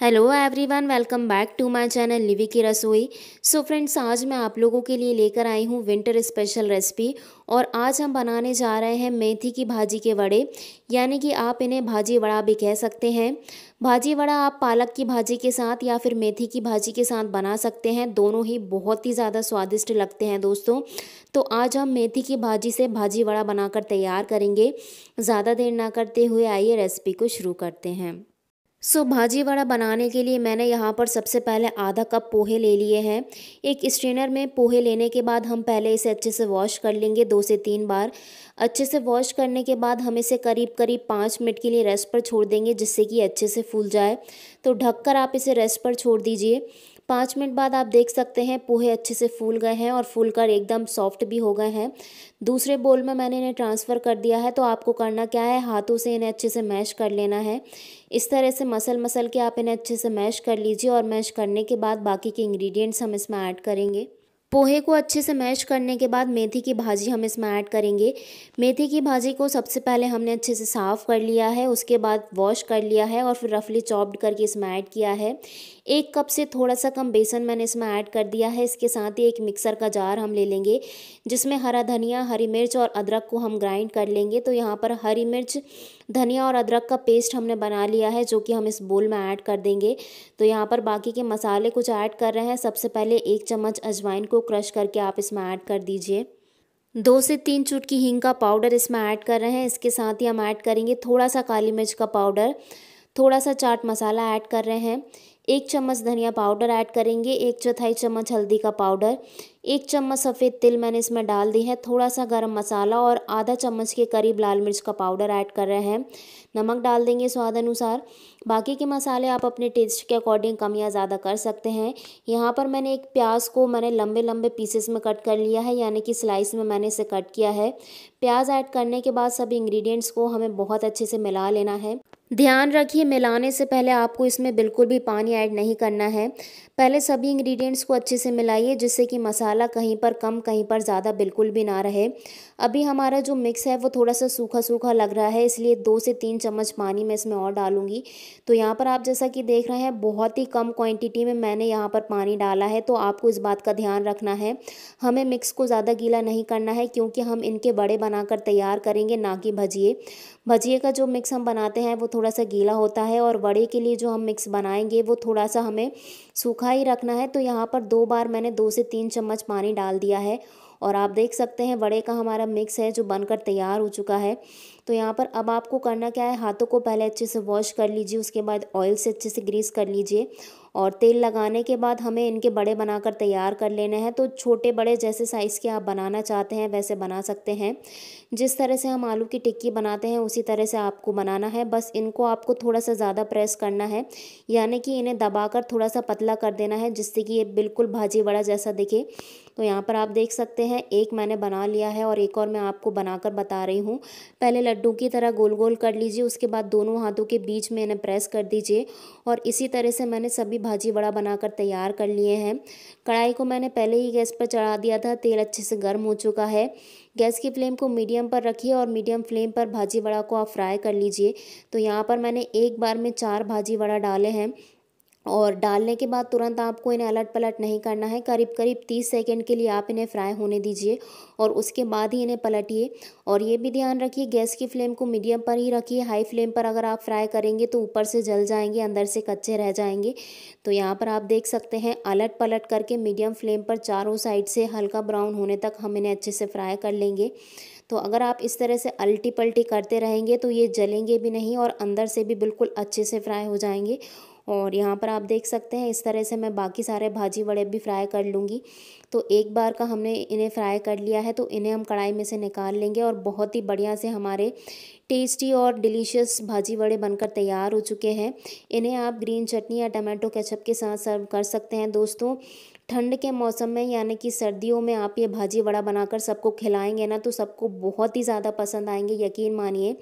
hello everyone welcome back to my channel लिवी की रसोई सो फ्रेंड्स आज मैं आप लोगों के लिए लेकर आई हूँ विंटर स्पेशल रेसिपी और आज हम बनाने जा रहे हैं मेथी की भाजी के वड़े यानी कि आप इन्हें भाजी वड़ा भी कह सकते हैं भाजी वड़ा आप पालक की भाजी के साथ या फिर मेथी की भाजी के साथ बना सकते हैं दोनों ही बहुत ही ज़्यादा स्वादिष्ट लगते हैं दोस्तों तो आज हम मेथी की भाजी से भाजी वड़ा बनाकर तैयार करेंगे ज़्यादा देर ना करते हुए आइए रेसिपी को शुरू करते हैं सो so, भाजी वड़ा बनाने के लिए मैंने यहाँ पर सबसे पहले आधा कप पोहे ले लिए हैं एक स्ट्रेनर में पोहे लेने के बाद हम पहले इसे अच्छे से वॉश कर लेंगे दो से तीन बार अच्छे से वॉश करने के बाद हम इसे करीब करीब पाँच मिनट के लिए रेस्ट पर छोड़ देंगे जिससे कि अच्छे से फूल जाए तो ढककर आप इसे रेस्ट पर छोड़ दीजिए पाँच मिनट बाद आप देख सकते हैं पोहे अच्छे से फूल गए हैं और फूल कर एकदम सॉफ्ट भी हो गए हैं दूसरे बोल में मैंने इन्हें ट्रांसफ़र कर दिया है तो आपको करना क्या है हाथों से इन्हें अच्छे से मैश कर लेना है इस तरह से मसल मसल के आप इन्हें अच्छे से मैश कर लीजिए और मैश करने के बाद बाकी के इंग्रेडिएंट्स हम इसमें ऐड करेंगे पोहे को अच्छे से मैश करने के बाद मेथी की भाजी हम इसमें ऐड करेंगे मेथी की भाजी को सबसे पहले हमने अच्छे से साफ़ कर लिया है उसके बाद वॉश कर लिया है और फिर रफली चॉप्ड करके इसमें ऐड किया है एक कप से थोड़ा सा कम बेसन मैंने इसमें ऐड कर दिया है इसके साथ ही एक मिक्सर का जार हम ले लेंगे जिसमें हरा धनिया हरी मिर्च और अदरक को हम ग्राइंड कर लेंगे तो यहाँ पर हरी मिर्च धनिया और अदरक का पेस्ट हमने बना लिया है जो कि हम इस बोल में ऐड कर देंगे तो यहाँ पर बाकी के मसाले कुछ ऐड कर रहे हैं सबसे पहले एक चम्मच अजवाइन को को क्रश करके आप इसमें ऐड कर दीजिए दो से तीन चुटकी हींग का पाउडर इसमें ऐड कर रहे हैं इसके साथ ही हम ऐड करेंगे थोड़ा सा काली मिर्च का पाउडर थोड़ा सा चाट मसाला ऐड कर रहे हैं एक चम्मच धनिया पाउडर ऐड करेंगे एक चौथाई चम्मच हल्दी का पाउडर एक चम्मच सफ़ेद तिल मैंने इसमें डाल दी है थोड़ा सा गरम मसाला और आधा चम्मच के करीब लाल मिर्च का पाउडर ऐड कर रहे हैं नमक डाल देंगे स्वाद अनुसार बाकी के मसाले आप अपने टेस्ट के अकॉर्डिंग कम या ज़्यादा कर सकते हैं यहाँ पर मैंने एक प्याज को मैंने लंबे लंबे पीसेस में कट कर लिया है यानी कि स्लाइस में मैंने इसे कट किया है प्याज ऐड करने के बाद सभी इंग्रीडियंट्स को हमें बहुत अच्छे से मिला लेना है ध्यान रखिए मिलाने से पहले आपको इसमें बिल्कुल भी पानी ऐड नहीं करना है पहले सभी इंग्रेडिएंट्स को अच्छे से मिलाइए जिससे कि मसाला कहीं पर कम कहीं पर ज़्यादा बिल्कुल भी ना रहे अभी हमारा जो मिक्स है वो थोड़ा सा सूखा सूखा लग रहा है इसलिए दो से तीन चम्मच पानी मैं इसमें और डालूंगी तो यहाँ पर आप जैसा कि देख रहे हैं बहुत ही कम क्वांटिटी में मैंने यहाँ पर पानी डाला है तो आपको इस बात का ध्यान रखना है हमें मिक्स को ज़्यादा गीला नहीं करना है क्योंकि हम इनके बड़े बनाकर तैयार करेंगे ना कि भजिए भजिए का जो मिक्स हम बनाते हैं वो थोड़ा सा गीला होता है और बड़े के लिए जो हम मिक्स बनाएंगे वो थोड़ा सा हमें सूखा ही रखना है तो यहाँ पर दो बार मैंने दो से तीन चम्मच पानी डाल दिया है और आप देख सकते हैं बड़े का हमारा मिक्स है जो बनकर तैयार हो चुका है तो यहाँ पर अब आपको करना क्या है हाथों को पहले अच्छे से वॉश कर लीजिए उसके बाद ऑयल से अच्छे से ग्रीस कर लीजिए और तेल लगाने के बाद हमें इनके बड़े बनाकर तैयार कर लेने हैं तो छोटे बड़े जैसे साइज़ के आप बनाना चाहते हैं वैसे बना सकते हैं जिस तरह से हम आलू की टिक्की बनाते हैं उसी तरह से आपको बनाना है बस इनको आपको थोड़ा सा ज़्यादा प्रेस करना है यानी कि इन्हें दबाकर थोड़ा सा पतला कर देना है जिससे कि ये बिल्कुल भाजी बड़ा जैसा दिखे तो यहाँ पर आप देख सकते हैं एक मैंने बना लिया है और एक और मैं आपको बनाकर बता रही हूँ पहले लड्डू की तरह गोल गोल कर लीजिए उसके बाद दोनों हाथों के बीच में इन्हें प्रेस कर दीजिए और इसी तरह से मैंने सभी भी भाजी वड़ा बनाकर तैयार कर लिए हैं कढ़ाई को मैंने पहले ही गैस पर चढ़ा दिया था तेल अच्छे से गर्म हो चुका है गैस की फ्लेम को मीडियम पर रखिए और मीडियम फ्लेम पर भाजी वड़ा को आप फ्राई कर लीजिए तो यहाँ पर मैंने एक बार में चार भाजी वड़ा डाले हैं और डालने के बाद तुरंत आपको इन्हें अलट पलट नहीं करना है करीब करीब तीस सेकेंड के लिए आप इन्हें फ्राई होने दीजिए और उसके बाद ही इन्हें पलटिए और ये भी ध्यान रखिए गैस की फ्लेम को मीडियम पर ही रखिए हाई फ्लेम पर अगर आप फ्राई करेंगे तो ऊपर से जल जाएंगे अंदर से कच्चे रह जाएंगे तो यहाँ पर आप देख सकते हैं अलट पलट करके मीडियम फ्लेम पर चारों साइड से हल्का ब्राउन होने तक हम इन्हें अच्छे से फ्राई कर लेंगे तो अगर आप इस तरह से अल्टी पल्टी करते रहेंगे तो ये जलेंगे भी नहीं और अंदर से भी बिल्कुल अच्छे से फ्राई हो जाएंगे और यहाँ पर आप देख सकते हैं इस तरह से मैं बाकी सारे भाजी वड़े भी फ्राई कर लूँगी तो एक बार का हमने इन्हें फ्राई कर लिया है तो इन्हें हम कढ़ाई में से निकाल लेंगे और बहुत ही बढ़िया से हमारे टेस्टी और डिलीशियस भाजी वड़े बनकर तैयार हो चुके हैं इन्हें आप ग्रीन चटनी या टमाटो केचप के साथ सर्व कर सकते हैं दोस्तों ठंड के मौसम में यानी कि सर्दियों में आप ये भाजी वड़ा बनाकर सबको खिलाएंगे ना तो सबको बहुत ही ज़्यादा पसंद आएंगे यकीन मानिए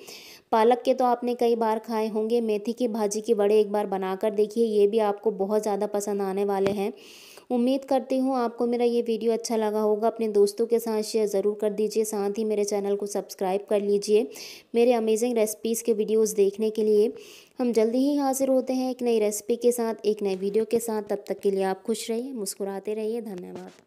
पालक के तो आपने कई बार खाए होंगे मेथी की भाजी के वड़े एक बार बनाकर देखिए ये भी आपको बहुत ज़्यादा पसंद आने वाले हैं उम्मीद करती हूँ आपको मेरा ये वीडियो अच्छा लगा होगा अपने दोस्तों के साथ शेयर ज़रूर कर दीजिए साथ ही मेरे चैनल को सब्सक्राइब कर लीजिए मेरे अमेजिंग रेसिपीज़ के वीडियोज़ देखने के लिए हम जल्दी ही हाजिर होते हैं एक नई रेसिपी के साथ एक नए वीडियो के साथ तब तक के लिए आप खुश रहिए मुस्कुराते रहिए धन्यवाद